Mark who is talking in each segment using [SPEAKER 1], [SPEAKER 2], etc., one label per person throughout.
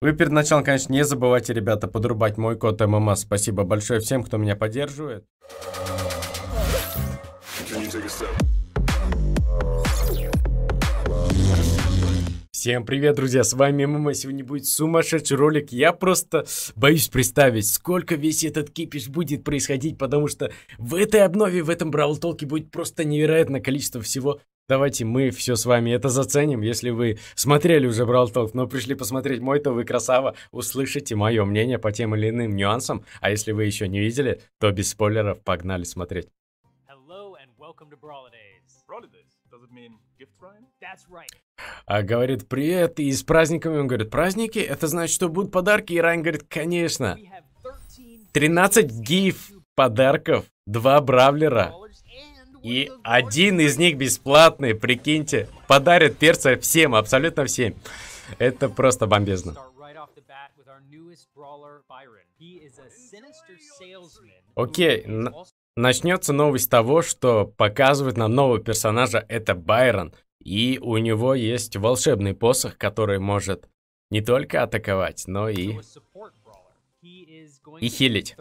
[SPEAKER 1] Вы перед началом, конечно, не забывайте, ребята, подрубать мой код ММА. Спасибо большое всем, кто меня поддерживает. Can you take a step? Всем привет, друзья, с вами ММА. Сегодня будет сумасшедший ролик. Я просто боюсь представить, сколько весь этот кипиш будет происходить, потому что в этой обнове, в этом Бравл Толке будет просто невероятное количество всего. Давайте мы все с вами это заценим. Если вы смотрели уже Брал Толк, но пришли посмотреть мой, то вы красава, услышите мое мнение по тем или иным нюансам. А если вы еще не видели, то без спойлеров погнали смотреть. Hello and welcome to Brawlidays. Brawlidays. А говорит, привет, и с праздниками. Он говорит, праздники? Это значит, что будут подарки? И Райан говорит, конечно. 13 гиф подарков, два бравлера. И один из них бесплатный, прикиньте. Подарит перца всем, абсолютно всем. Это просто бомбезно. Окей, Начнется новость с того, что показывает нам нового персонажа, это Байрон, и у него есть волшебный посох, который может не только атаковать, но и... и хилить.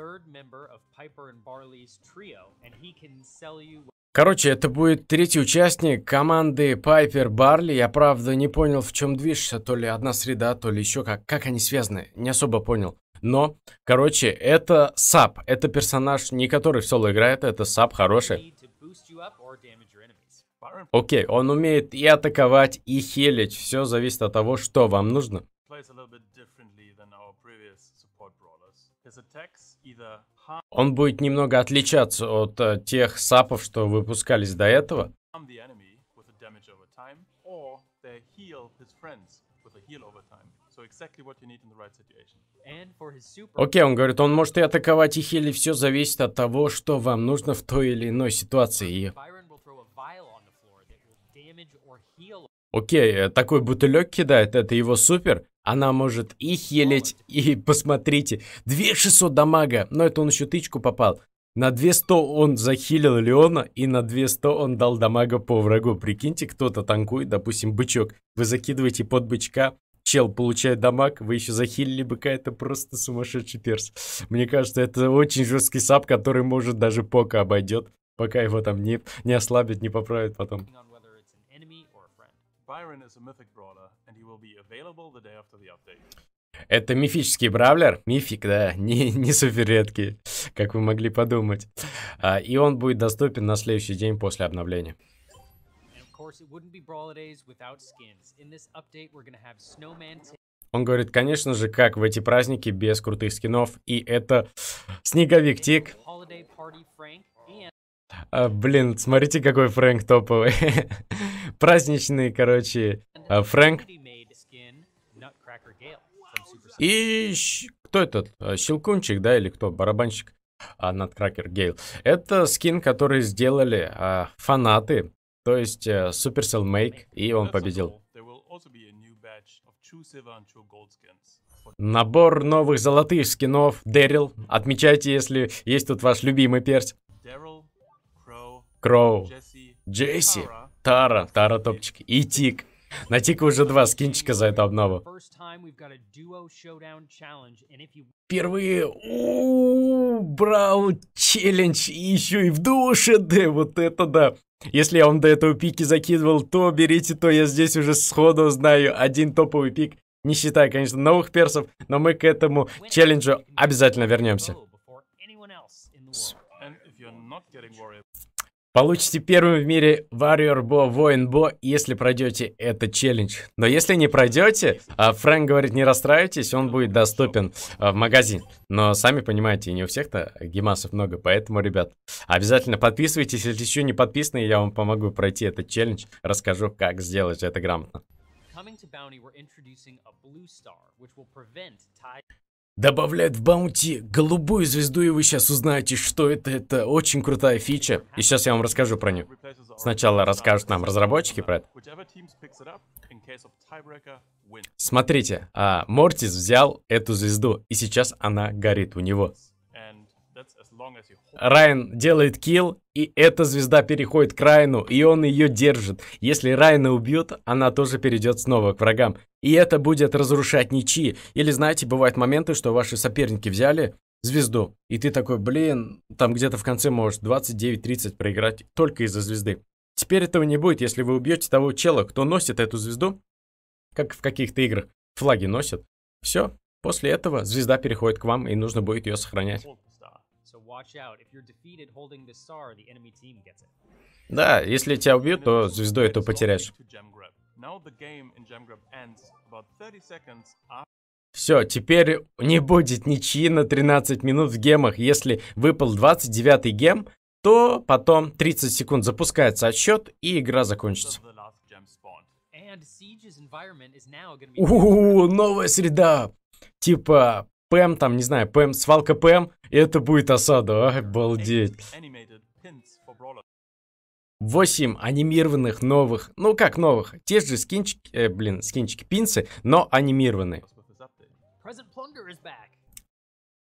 [SPEAKER 1] Короче, это будет третий участник команды Пайпер Барли. Я правда не понял, в чем движешься, то ли одна среда, то ли еще как. Как они связаны? Не особо понял. Но, короче, это Сап. Это персонаж, не который в соло играет, это Сап хороший. Окей, он умеет и атаковать, и хилить. Все зависит от того, что вам нужно. Он будет немного отличаться от uh, тех сапов, что выпускались до этого.
[SPEAKER 2] So exactly right
[SPEAKER 1] Окей, он говорит, он может и атаковать их, или все зависит от того, что вам нужно в той или иной ситуации. Окей, э, такой бутылек кидает, это его супер. Она может и хилить, и посмотрите, 2600 дамага, но это он еще тычку попал. На 200 он захилил Леона, и на 200 он дал дамага по врагу. Прикиньте, кто-то танкует, допустим, бычок. Вы закидываете под бычка, чел получает дамаг, вы еще захилили быка, это просто сумасшедший перс. Мне кажется, это очень жесткий сап, который может даже пока обойдет, пока его там не, не ослабит, не поправит потом. Это мифический бравлер. Мифик, да, не, не супер редкий, как вы могли подумать. А, и он будет доступен на следующий день после обновления course, it wouldn't be Brawlidays without skins. In this update, we're gonna have Snowman Он говорит, конечно же, как в эти праздники без крутых скинов. И это Снеговик Тик. А, блин, смотрите, какой Фрэнк топовый. Праздничный, короче, а, Фрэнк. И кто этот? А, Щелкунчик, да, или кто? Барабанщик. Надкракер Гейл. Это скин, который сделали а, фанаты то есть э, Supercell Make, и он победил. Набор новых золотых скинов. Дэрил. Отмечайте, если есть тут ваш любимый перс. Кроу. Джесси. Тара. Тара топчик. И Тик. На Тик уже два скинчика за эту обнову. Впервые у, Брау челлендж и еще и в душе, да, вот это да. Если я вам до этого пики закидывал, то берите, то я здесь уже сходу знаю один топовый пик, не считая, конечно, новых персов, но мы к этому челленджу обязательно вернемся. Получите первым в мире Warrior Bo, Воин Бо, если пройдете этот челлендж. Но если не пройдете, а Фрэнк говорит, не расстраивайтесь, он будет доступен а, в магазин. Но сами понимаете, не у всех-то гемасов много, поэтому, ребят, обязательно подписывайтесь, если еще не подписаны, я вам помогу пройти этот челлендж, расскажу, как сделать это грамотно добавляют в баунти голубую звезду, и вы сейчас узнаете, что это. Это очень крутая фича. И сейчас я вам расскажу про нее. Сначала расскажут нам разработчики про это. Смотрите, а, Мортис взял эту звезду, и сейчас она горит у него. Райан делает килл, и эта звезда переходит к Райану, и он ее держит. Если Райана убьют, она тоже перейдет снова к врагам. И это будет разрушать ничьи. Или, знаете, бывают моменты, что ваши соперники взяли звезду, и ты такой, блин, там где-то в конце можешь 29-30 проиграть только из-за звезды. Теперь этого не будет, если вы убьете того чела, кто носит эту звезду, как в каких-то играх флаги носят. Все, после этого звезда переходит к вам, и нужно будет ее сохранять. Да, если тебя убьют, то звезду эту потеряешь. Все, теперь не будет ничьи на 13 минут в гемах. Если выпал 29 гем, то потом 30 секунд запускается отсчет, и игра закончится. Ууу, новая среда! Типа, ПМ, там, не знаю, ПМ, свалка ПМ, и это будет осада, а? обалдеть. 8 анимированных новых, ну как новых, те же скинчики, э, блин, скинчики пинцы, но анимированные.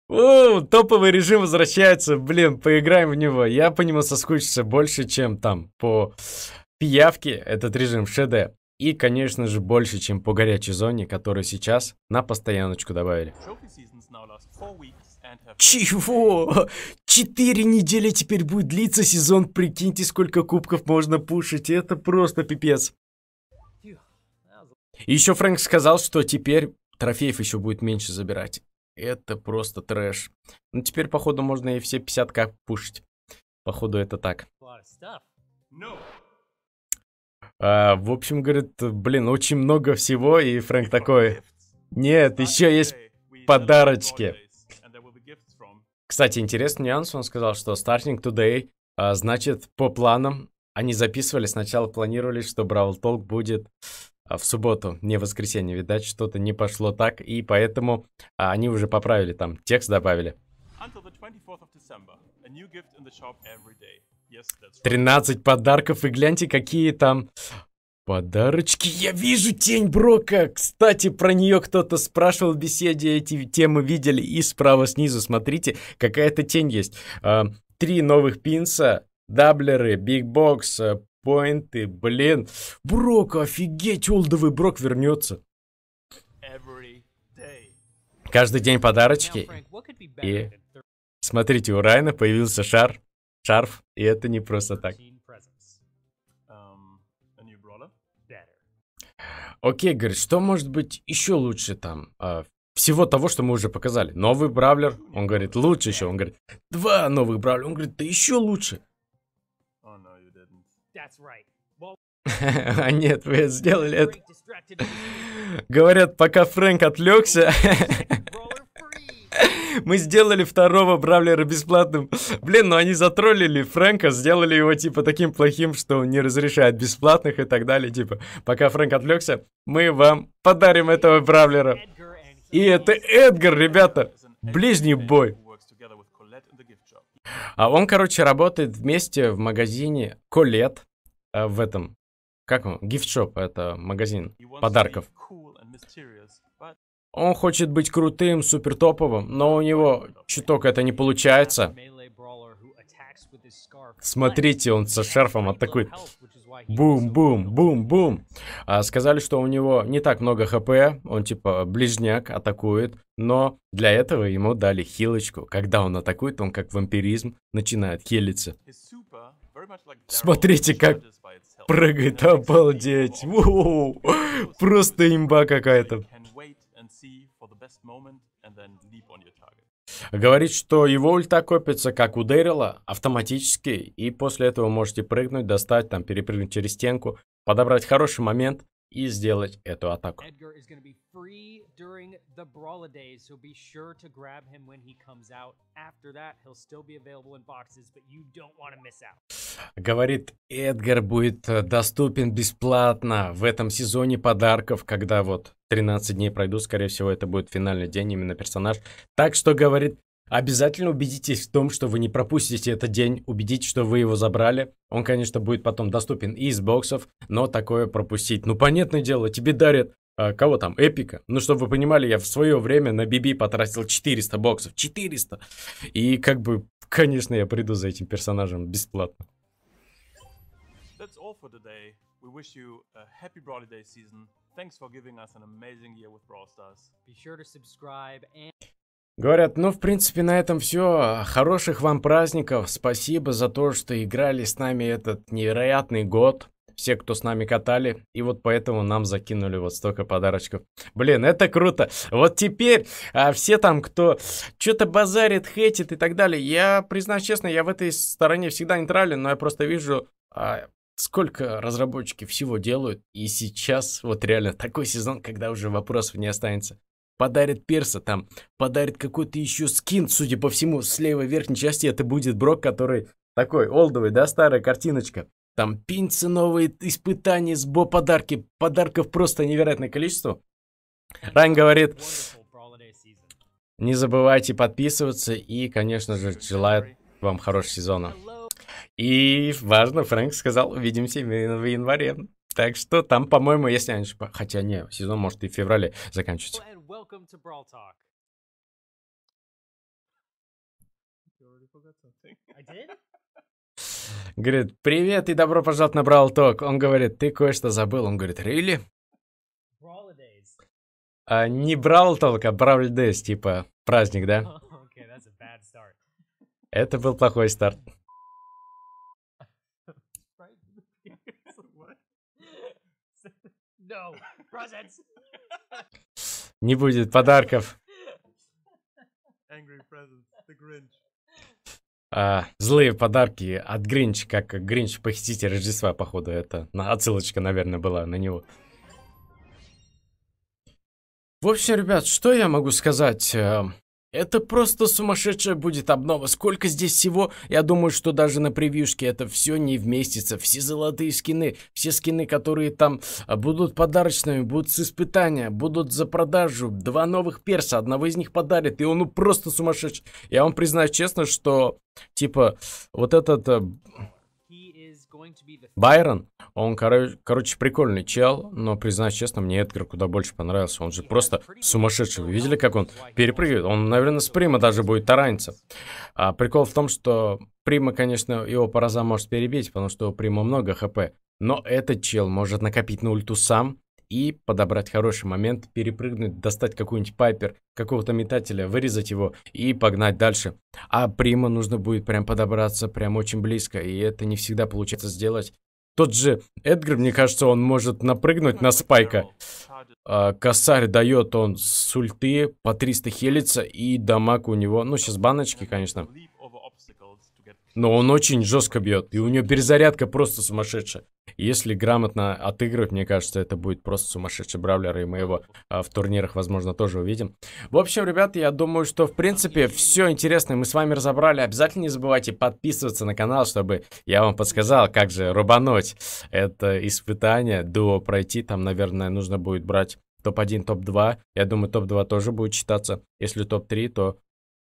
[SPEAKER 1] О, топовый режим возвращается, блин, поиграем в него. Я по нему соскучился больше, чем там по пиявке этот режим в ШД. И, конечно же, больше, чем по горячей зоне, которую сейчас на постояночку добавили. Чего? Четыре недели теперь будет длиться сезон, прикиньте, сколько кубков можно пушить, это просто пипец. еще Фрэнк сказал, что теперь трофеев еще будет меньше забирать. Это просто трэш. Ну теперь, походу, можно и все 50 как пушить. Походу, это так. А, в общем, говорит, блин, очень много всего, и Фрэнк такой, нет, еще есть подарочки. Кстати, интересный нюанс, он сказал, что Starting Today, а, значит, по планам, они записывали, сначала планировали, что Бравл Толк будет а, в субботу, не в воскресенье. Видать, что-то не пошло так, и поэтому а, они уже поправили там, текст добавили. 13 подарков, и гляньте, какие там Подарочки, я вижу тень Брока. Кстати, про нее кто-то спрашивал в беседе, эти темы видели. И справа снизу, смотрите, какая-то тень есть. А, три новых пинса, даблеры, бигбокс, э, поинты, блин. Брок, офигеть, олдовый Брок вернется. Каждый день подарочки. И смотрите, у Райна появился шар, шарф, и это не просто так. Окей, говорит, что может быть еще лучше там? А, всего того, что мы уже показали. Новый бравлер, он говорит, лучше еще. Он говорит, два новых бравлера. Он говорит, да еще лучше. Oh, а нет, вы сделали это. Говорят, пока Фрэнк отвлекся. Мы сделали второго Бравлера бесплатным. Блин, ну они затроллили Фрэнка, сделали его, типа, таким плохим, что он не разрешает бесплатных и так далее. Типа, пока Фрэнк отвлекся, мы вам подарим этого Бравлера. И это Эдгар, ребята. Ближний бой. А он, короче, работает вместе в магазине Колет э, в этом. Как он? Гифтшоп это магазин подарков. Он хочет быть крутым, супертоповым, но у него чуток это не получается. Смотрите, он со шарфом атакует. Бум, бум, бум, бум. А, сказали, что у него не так много хп, он типа ближняк атакует, но для этого ему дали хилочку. Когда он атакует, он как вампиризм начинает хилиться. Смотрите, как прыгает, обалдеть. Воу, просто имба какая-то. Говорит, что его ульта копится, как Дэрила, автоматически, и после этого можете прыгнуть, достать, там, перепрыгнуть через стенку, подобрать хороший момент и сделать эту атаку. Говорит, Эдгар будет э, доступен бесплатно в этом сезоне подарков, когда вот 13 дней пройду, скорее всего, это будет финальный день, именно персонаж. Так что, говорит, обязательно убедитесь в том, что вы не пропустите этот день, убедитесь, что вы его забрали. Он, конечно, будет потом доступен и из боксов, но такое пропустить. Ну, понятное дело, тебе дарят а, кого там, Эпика. Ну, чтобы вы понимали, я в свое время на Биби потратил 400 боксов. 400! И как бы, конечно, я приду за этим персонажем бесплатно.
[SPEAKER 2] That's all for today. We wish you a happy holiday season. Thanks for giving us an amazing year with Brawl Stars. Be sure to subscribe and...
[SPEAKER 1] Говорят, ну в принципе на этом все. Хороших вам праздников. Спасибо за то, что играли с нами этот невероятный год. Все, кто с нами катали. И вот поэтому нам закинули вот столько подарочков. Блин, это круто. Вот теперь а, все там, кто что-то базарит, хейтит и так далее. Я, признаюсь честно, я в этой стороне всегда нейтрален, но я просто вижу... А, сколько разработчики всего делают, и сейчас вот реально такой сезон, когда уже вопросов не останется. Подарит перса там, подарит какой-то еще скин, судя по всему, с левой верхней части это будет Брок, который такой олдовый, да, старая картиночка. Там пинцы новые, испытания, сбо подарки, подарков просто невероятное количество. Райан говорит, не забывайте подписываться и, конечно же, желает вам хорошего сезона. И важно, Фрэнк сказал, увидимся в январе. Так что там, по-моему, если они... Хотя не, сезон может и в феврале заканчивается. Говорит, привет и добро пожаловать на Брал Ток. Он говорит, ты кое-что забыл. Он говорит, really? А, не Брал Ток, а Бравл Дейс, типа праздник, да? Это был плохой старт. Не будет подарков. А, злые подарки от Гринч, как Гринч похититель Рождества, походу, это на отсылочка, наверное, была на него. В общем, ребят, что я могу сказать? Э, это просто сумасшедшая будет обнова. Сколько здесь всего? Я думаю, что даже на превьюшке это все не вместится. Все золотые скины, все скины, которые там а, будут подарочными, будут с испытания, будут за продажу. Два новых перса, одного из них подарит, и он ну просто сумасшедший. Я вам признаюсь честно, что типа вот этот а, Байрон, он, короче, прикольный чел, но, признаюсь честно, мне Эдгар куда больше понравился. Он же просто сумасшедший. Вы видели, как он перепрыгивает? Он, наверное, с Прима даже будет тараниться. А прикол в том, что Прима, конечно, его параза может перебить, потому что у Прима много хп. Но этот чел может накопить на ульту сам, и подобрать хороший момент, перепрыгнуть, достать какую-нибудь пайпер, какого-то метателя, вырезать его и погнать дальше. А прима нужно будет прям подобраться прям очень близко, и это не всегда получается сделать. Тот же Эдгар, мне кажется, он может напрыгнуть на спайка. А, косарь дает он с ульты по 300 хелится, и дамаг у него, ну сейчас баночки, конечно но он очень жестко бьет, и у него перезарядка просто сумасшедшая. Если грамотно отыгрывать, мне кажется, это будет просто сумасшедший бравлер, и мы его а, в турнирах, возможно, тоже увидим. В общем, ребята, я думаю, что, в принципе, все интересное мы с вами разобрали. Обязательно не забывайте подписываться на канал, чтобы я вам подсказал, как же рубануть это испытание, до пройти. Там, наверное, нужно будет брать топ-1, топ-2. Я думаю, топ-2 тоже будет считаться. Если топ-3, то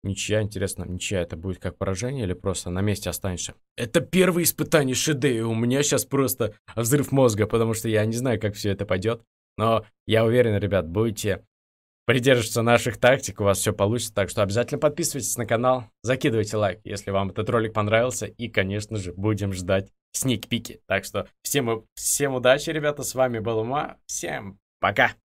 [SPEAKER 1] Ничья, интересно, ничья это будет как поражение или просто на месте останешься? Это первое испытание Шидеи, у меня сейчас просто взрыв мозга, потому что я не знаю, как все это пойдет. Но я уверен, ребят, будете придерживаться наших тактик, у вас все получится. Так что обязательно подписывайтесь на канал, закидывайте лайк, если вам этот ролик понравился. И, конечно же, будем ждать сникпики. Так что всем, всем удачи, ребята, с вами был Ума, всем пока!